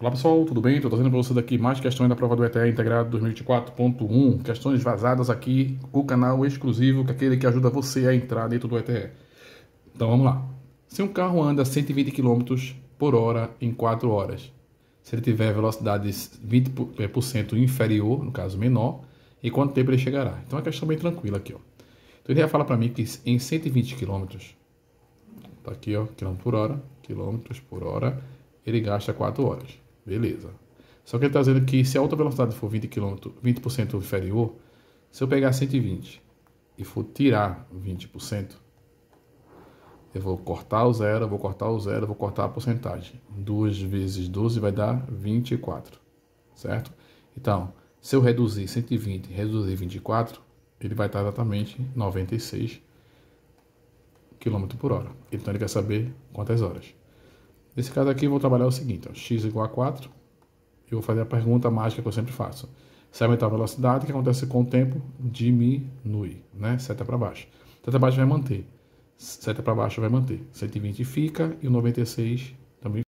Olá pessoal, tudo bem? Estou trazendo para vocês aqui mais questões da prova do ETE integrado 2024.1, questões vazadas aqui, o canal exclusivo, que é aquele que ajuda você a entrar dentro do ETE. Então vamos lá. Se um carro anda 120 km por hora em 4 horas, se ele tiver velocidade 20% é, inferior, no caso menor, e quanto tempo ele chegará? Então é uma questão bem tranquila aqui. Ó. Então ele ia falar para mim que em 120 km, tá aqui ó, quilômetros por hora, quilômetros por hora, ele gasta 4 horas. Beleza. Só que ele está dizendo que se a outra velocidade for 20 km, 20% inferior, se eu pegar 120 e for tirar 20%, eu vou cortar o zero, vou cortar o zero, vou cortar a porcentagem. 2 vezes 12 vai dar 24, certo? Então, se eu reduzir 120 e reduzir 24, ele vai estar exatamente 96 km por hora. Então, ele quer saber quantas horas. Nesse caso aqui, eu vou trabalhar o seguinte, ó, x igual a 4, eu vou fazer a pergunta mágica que eu sempre faço. Se aumentar a velocidade, o que acontece com o tempo? Diminui, né? Seta para baixo. Seta para baixo vai manter. Seta para baixo vai manter. 120 fica e o 96 também